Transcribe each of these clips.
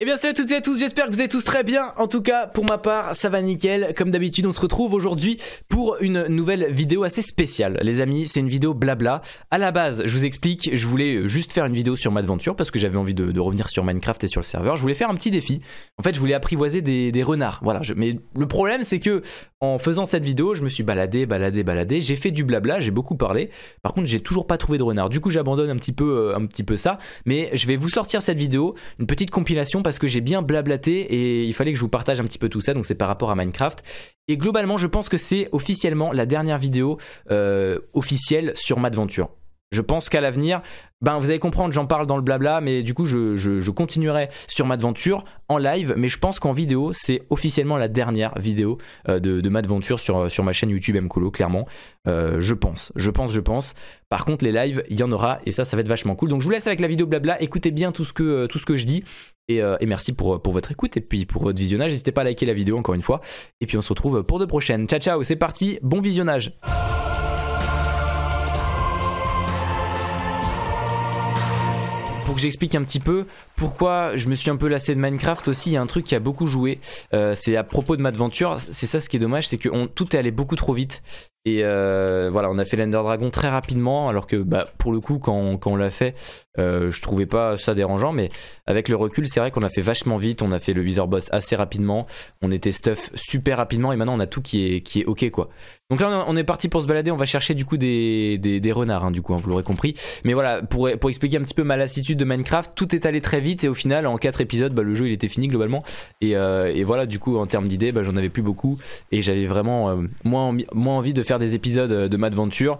Eh bien salut à toutes et à tous, j'espère que vous allez tous très bien, en tout cas pour ma part ça va nickel, comme d'habitude on se retrouve aujourd'hui pour une nouvelle vidéo assez spéciale les amis, c'est une vidéo blabla, à la base je vous explique, je voulais juste faire une vidéo sur ma aventure parce que j'avais envie de, revenir sur Minecraft et sur le serveur, je voulais faire un petit défi, en fait je voulais apprivoiser des, renards, voilà, mais le problème c'est que en faisant cette vidéo je me suis baladé, baladé, baladé, j'ai fait du blabla, j'ai beaucoup parlé, par contre j'ai toujours pas trouvé de renard, du coup j'abandonne un, petit peu, euh, un petit peu ça, mais je vais vous sortir cette vidéo, une petite compilation parce que j'ai bien blablaté et il fallait que je vous partage un petit peu tout ça, donc c'est par rapport à Minecraft. Et globalement, je pense que c'est officiellement la dernière vidéo euh, officielle sur Madventure. Je pense qu'à l'avenir, ben vous allez comprendre, j'en parle dans le blabla, mais du coup je, continuerai sur Madventure en live, mais je pense qu'en vidéo, c'est officiellement la dernière vidéo euh, de, Madventure sur, sur ma chaîne YouTube Mcolo, clairement. Euh, je pense, je pense, je pense. Par contre, les lives, il y en aura, et ça, ça va être vachement cool. Donc je vous laisse avec la vidéo blabla, écoutez bien tout ce que, tout ce que je dis, euh, et, merci pour, pour votre écoute et puis pour votre visionnage. N'hésitez pas à liker la vidéo encore une fois. Et puis on se retrouve pour de prochaines. Ciao ciao, c'est parti, bon visionnage. pour que j'explique un petit peu pourquoi je me suis un peu lassé de Minecraft aussi, il y a un truc qui a beaucoup joué, euh, c'est à propos de ma aventure, c'est ça ce qui est dommage, c'est que tout est allé beaucoup trop vite. Et euh, voilà, on a fait l'Ender Dragon très rapidement, alors que bah, pour le coup, quand, on l'a fait, euh, je trouvais pas ça dérangeant, mais avec le recul, c'est vrai qu'on a fait vachement vite, on a fait le Wither Boss assez rapidement, on était stuff super rapidement, et maintenant on a tout qui est, qui est ok quoi. Donc là, on est parti pour se balader, on va chercher du coup des, renards, hein, du coup, hein, vous l'aurez compris. Mais voilà, pour, pour expliquer un petit peu ma lassitude de Minecraft, tout est allé très vite, et au final, en 4 épisodes, bah, le jeu il était fini globalement. Et, euh, voilà, du coup, en termes d'idées, bah, j'en avais plus beaucoup, et j'avais vraiment moins envie de faire des épisodes euh, de Madventure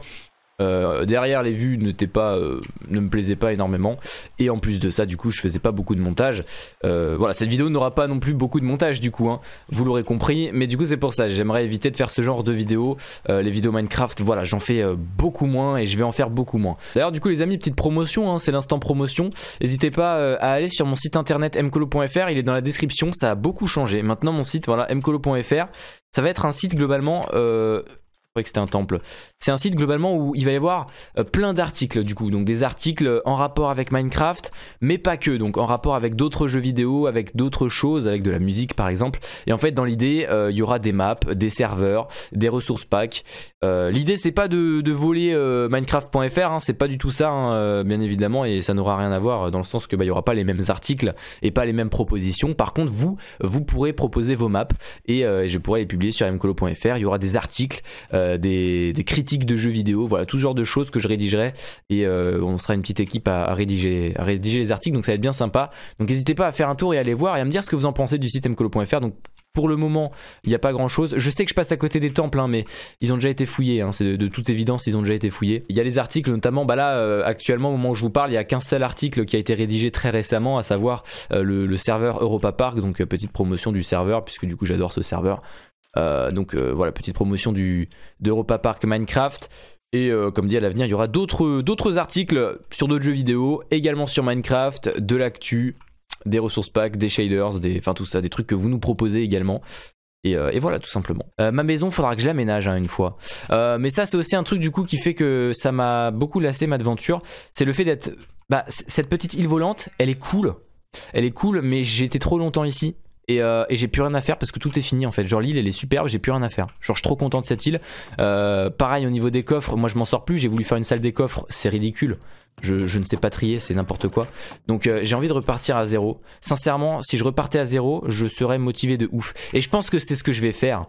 euh, derrière les vues pas, euh, ne me plaisait pas énormément et en plus de ça du coup je faisais pas beaucoup de montage. voilà cette vidéo n'aura pas non plus beaucoup de montage du coup, hein. vous l'aurez compris. Mais du coup c'est pour ça j'aimerais éviter de faire ce genre de vidéos, les vidéos Minecraft. Voilà j'en fais beaucoup moins et je vais en faire beaucoup moins. D'ailleurs du coup les amis petite promotion, hein, c'est l'instant promotion. N'hésitez pas à aller sur mon site internet mcolo.fr, il est dans la description. Ça a beaucoup changé. Maintenant mon site voilà mcolo.fr, ça va être un site globalement croyais que c'était un temple. C'est un site globalement où il va y avoir euh, plein d'articles du coup, donc des articles en rapport avec Minecraft, mais pas que, donc en rapport avec d'autres jeux vidéo, avec d'autres choses, avec de la musique par exemple. Et en fait dans l'idée, euh, il y aura des maps, des serveurs, des ressources packs. Euh, l'idée c'est pas de, voler Minecraft.fr, hein. c'est pas du tout ça hein, bien évidemment, et ça n'aura rien à voir dans le sens que bah, il y aura pas les mêmes articles et pas les mêmes propositions. Par contre vous, vous pourrez proposer vos maps et je pourrais les publier sur mcolo.fr. Il y aura des articles. Euh, des, critiques de jeux vidéo, voilà, tout genre de choses que je rédigerai. Et euh, on sera une petite équipe à, rédiger, rédiger les articles, donc ça va être bien sympa. Donc n'hésitez pas à faire un tour et à aller voir et à me dire ce que vous en pensez du site mcolo.fr. Donc pour le moment, il n'y a pas grand chose. Je sais que je passe à côté des temples, hein, mais ils ont déjà été fouillés. Hein, c'est de, toute évidence, ils ont déjà été fouillés. Il y a les articles, notamment, bah là, euh, actuellement, au moment où je vous parle, il n'y a qu'un seul article qui a été rédigé très récemment, à savoir le, serveur Europa Park. Donc, petite promotion du serveur, puisque du coup, j'adore ce serveur. Euh, donc euh, voilà, petite promotion du d'Europa Park Minecraft. Et euh, comme dit à l'avenir, il y aura d'autres articles sur d'autres jeux vidéo, également sur Minecraft, de l'actu, des ressources packs, des shaders, des, enfin tout ça, des trucs que vous nous proposez également. Et, voilà, tout simplement. ma maison, faudra que je l'aménage hein, une fois. mais ça, c'est aussi un truc du coup qui fait que ça m'a beaucoup lassé ma aventure. C'est le fait d'être. Bah, cette petite île volante, elle est cool. Elle est cool, mais j'étais trop longtemps ici. Euh, et, j'ai plus rien à faire parce que tout est fini en fait. Genre l'île elle est superbe, j'ai plus rien à faire. Genre je suis trop content de cette île. Euh, pareil au niveau des coffres, moi je m'en sors plus, j'ai voulu faire une salle des coffres, c'est ridicule. Je, ne sais pas trier, c'est n'importe quoi. Donc euh, j'ai envie de repartir à zéro. Sincèrement, si je repartais à zéro, je serais motivé de ouf. Et je pense que c'est ce que je vais faire.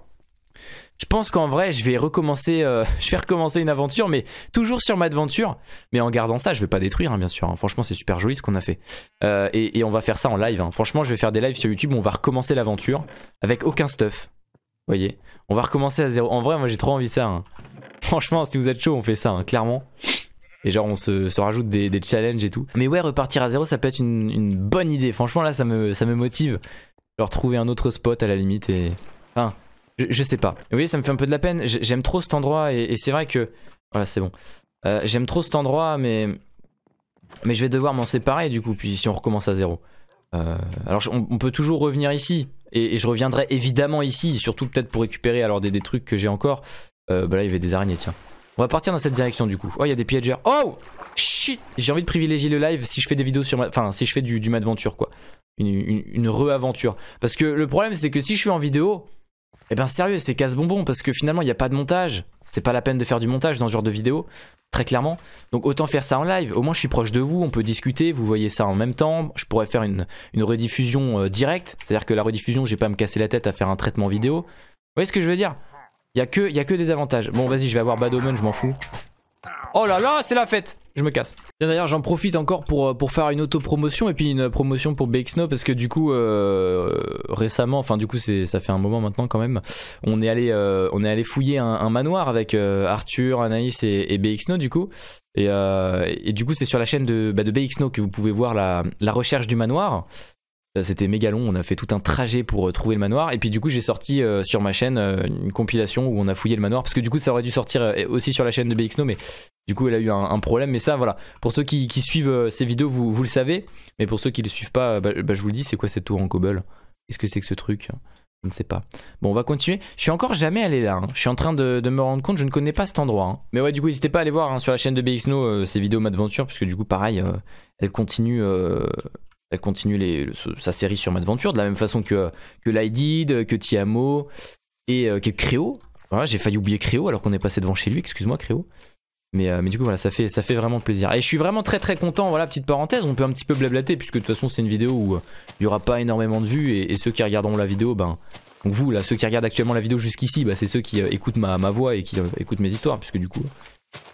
Je pense qu'en vrai, je vais recommencer, euh, je vais recommencer une aventure, mais toujours sur ma aventure. Mais en gardant ça, je vais pas détruire, hein, bien sûr. Hein. Franchement, c'est super joli ce qu'on a fait. Euh, et, on va faire ça en live. Hein. Franchement, je vais faire des lives sur YouTube on va recommencer l'aventure avec aucun stuff. Vous voyez On va recommencer à zéro. En vrai, moi, j'ai trop envie ça. Franchement, si vous êtes chaud, on fait ça, clairement. Et genre on se, rajoute des, challenges et tout. Mais ouais, repartir à zéro, ça peut être une, bonne idée. Franchement là, ça me, ça me motive. Genre trouver un autre spot à la limite et... Enfin, je, sais pas. Vous voyez, ça me fait un peu de la peine. J'aime trop cet endroit et, c'est vrai que... Voilà, c'est bon. Euh, j'aime trop cet endroit, mais... Mais je vais devoir m'en séparer du coup, puis si on recommence à zéro. Euh, alors on, peut toujours revenir ici, et, je reviendrai évidemment ici, surtout peut-être pour récupérer alors des, trucs que j'ai encore. Euh, bah là il y avait des araignées, tiens. On va partir dans cette direction du coup. Oh il y a des piégers. Oh shit J'ai envie de privilégier le live si je fais des vidéos sur ma... Enfin si je fais du, du m'adventure quoi. Une, une, re-aventure. Parce que le problème c'est que si je suis en vidéo, eh ben sérieux, c'est casse-bonbon parce que finalement, il n'y a pas de montage. C'est pas la peine de faire du montage dans ce genre de vidéo, très clairement. Donc autant faire ça en live. Au moins, je suis proche de vous, on peut discuter, vous voyez ça en même temps. Je pourrais faire une, rediffusion euh, directe. C'est-à-dire que la rediffusion, j'ai pas à me casser la tête à faire un traitement vidéo. Vous voyez ce que je veux dire Il n'y a, que, y a que des avantages. Bon, vas-y, je vais avoir Bad Omen, je m'en fous. Oh là là, c'est la fête je me casse. D'ailleurs, j'en profite encore pour, euh, pour faire une autopromotion et puis une promotion pour BXNO parce que du coup, euh, récemment, enfin du coup, ça fait un moment maintenant quand même, on est allé, euh, on est allé fouiller un, manoir avec Arthur, Anaïs et, BXNO du coup. Et, du coup, c'est sur la chaîne de, bah, de BXNO que vous pouvez voir la, la recherche du manoir. C'était méga long, on a fait tout un trajet pour euh, trouver le manoir. Et puis du coup, j'ai sorti euh, sur ma chaîne euh, une compilation où on a fouillé le manoir. Parce que du coup, ça aurait dû sortir aussi sur la chaîne de BXNO, mais du coup, elle a eu un, problème. Mais ça, voilà. Pour ceux qui, suivent ces vidéos, vous, le savez. Mais pour ceux qui ne le suivent pas, bah, bah, je vous le dis, c'est quoi cette tour en cobble Qu'est-ce que c'est que ce truc Je ne sais pas. Bon, on va continuer. Je suis encore jamais allé là. Hein. Je suis en train de, me rendre compte, je ne connais pas cet endroit. Hein. Mais ouais, du coup, n'hésitez pas à aller voir hein, sur la chaîne de BXNO ces vidéos Madventure, puisque du coup, pareil, elle continue elle continue sa série sur Madventure, de la même façon que, que que Tiamo et euh, que Créo. j'ai failli oublier Créo alors qu'on est passé devant chez lui, excuse-moi Créo. Euh, mais, du coup, voilà, ça fait, ça fait vraiment plaisir. Et je suis vraiment très très content, voilà, petite parenthèse, on peut un petit peu blablater, puisque de toute façon, c'est une vidéo où euh, il n'y aura pas énormément de vues, et, ceux qui regarderont la vidéo, ben... Donc vous, là, ceux qui regardent actuellement la vidéo jusqu'ici, bah, c'est ceux qui écoutent ma, voix et qui écoutent mes histoires, puisque du coup,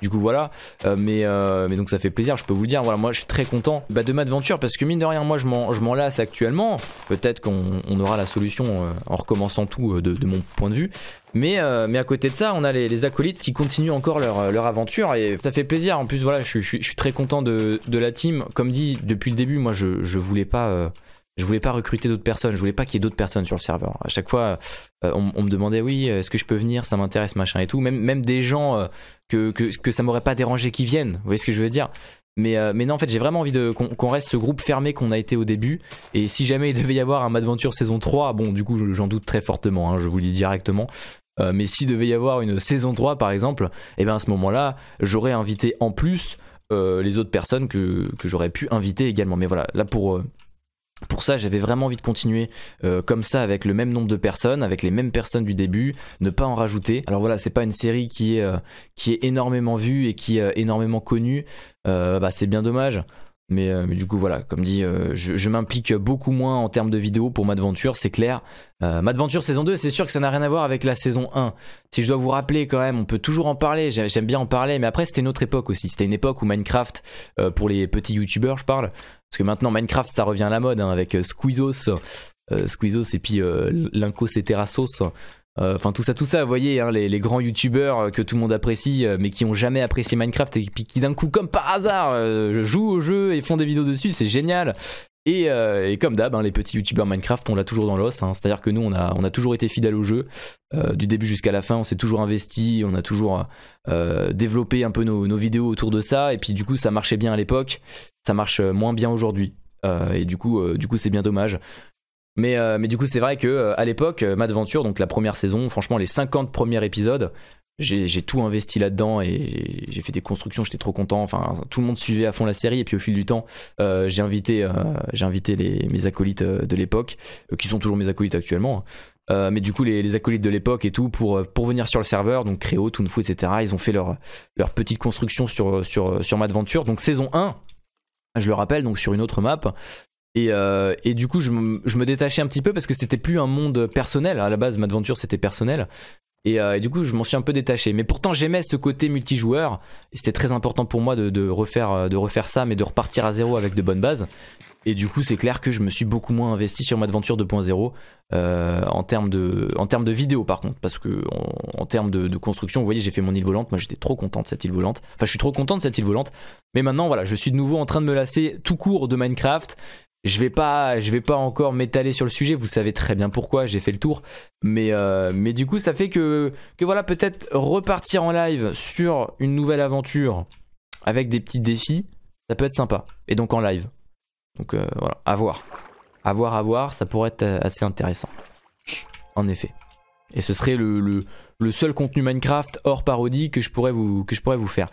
du coup voilà, euh, mais, euh, mais donc ça fait plaisir, je peux vous le dire, voilà, moi je suis très content bah, de ma aventure parce que mine de rien, moi je m'en lasse actuellement, peut-être qu'on aura la solution euh, en recommençant tout de, mon point de vue, mais, mais à côté de ça, on a les, acolytes qui continuent encore leur, leur, aventure et ça fait plaisir, en plus voilà, je, suis très content de, la team, comme dit depuis le début, moi je, je voulais pas je voulais pas recruter d'autres personnes, je voulais pas qu'il y ait d'autres personnes sur le serveur. À chaque fois, euh, on, me demandait oui, euh, est-ce que je peux venir, ça m'intéresse, machin et tout. Même, même des gens euh, que, que, que, ça m'aurait pas dérangé qui viennent, vous voyez ce que je veux dire mais, mais non, en fait, j'ai vraiment envie qu'on reste ce groupe fermé qu'on a été au début. Et si jamais il devait y avoir un Madventure saison 3, bon, du coup, j'en doute très fortement, hein, je vous le dis directement. mais s'il devait y avoir une saison 3, par exemple, et eh ben à ce moment-là, j'aurais invité en plus les autres personnes que, que j'aurais pu inviter également. Mais voilà, là pour pour ça, j'avais vraiment envie de continuer euh, comme ça avec le même nombre de personnes, avec les mêmes personnes du début, ne pas en rajouter. Alors voilà, c'est pas une série qui est, euh, énormément vue et qui est euh, énormément connue. Bah, c'est bien dommage. Euh, mais, du coup, voilà, comme dit, euh, je, m'implique beaucoup moins en termes de vidéos pour Madventure, c'est clair. Euh, Madventure saison 2, c'est sûr que ça n'a rien à voir avec la saison 1. Si je dois vous rappeler quand même, on peut toujours en parler, j'aime bien en parler, mais après c'était une autre époque aussi. C'était une époque où Minecraft, pour les petits youtubeurs je parle, parce que maintenant Minecraft ça revient à la mode hein, avec Squeezos, Squeezos et puis Linkos et Terrasos. Euh, enfin, tout ça, tout ça, vous voyez, hein, les, grands youtubeurs euh, que tout le monde apprécie, euh, mais qui ont jamais apprécié Minecraft et puis qui d'un coup, comme par hasard, jouent au jeu et font des vidéos dessus, c'est génial. Et, comme d'hab, hein, les petits youtubeurs Minecraft, on l'a toujours dans l'os. Hein. C'est-à-dire que nous, on a, toujours été fidèle au jeu, du début jusqu'à la fin. On s'est toujours investi, on a toujours développé un peu nos, nos, vidéos autour de ça. Et puis du coup, ça marchait bien à l'époque, ça marche moins bien aujourd'hui. et du coup, du coup, c'est bien dommage. Euh, mais, du coup, c'est vrai que euh, à l'époque, euh, MadVenture donc la première saison, franchement, les 50 premiers épisodes, j'ai tout investi là-dedans et j'ai fait des constructions, j'étais trop content. Enfin, tout le monde suivait à fond la série. Et puis au fil du temps, j'ai invité, j'ai invité les, mes acolytes de l'époque, qui sont toujours mes acolytes actuellement. Hein. mais du coup, les, acolytes de l'époque et tout, pour, pour venir sur le serveur, donc Créo, Toonfu, etc., ils ont fait leur, leur petite construction sur, sur, sur Madventure. Donc saison 1, je le rappelle, donc sur une autre map, euh, et, du coup, je, me détachais un petit peu parce que c'était plus un monde personnel. À la base, Madventure, c'était personnel. Euh, et, du coup, je m'en suis un peu détaché. Mais pourtant, j'aimais ce côté multijoueur. Et c'était très important pour moi de, refaire, euh, de refaire ça, mais de repartir à zéro avec de bonnes bases. Et du coup, c'est clair que je me suis beaucoup moins investi sur Madventure 2.0 en, termes de, en termes de vidéo, par contre. Parce que en, termes de, de, construction, vous voyez, j'ai fait mon île volante. Moi, j'étais trop content de cette île volante. Enfin, je suis trop content de cette île volante. Mais maintenant, voilà, je suis de nouveau en train de me lasser tout court de Minecraft. Je vais pas, je vais pas encore m'étaler sur le sujet. Vous savez très bien pourquoi. J'ai fait le tour, mais euh, mais du coup, ça fait que que voilà, peut-être repartir en live sur une nouvelle aventure avec des petits défis, ça peut être sympa. Et donc en live. Donc euh, voilà, à voir, à voir, à voir. Ça pourrait être euh, assez intéressant. En effet. Et ce serait le, seul contenu Minecraft hors parodie que je pourrais vous que je pourrais vous faire.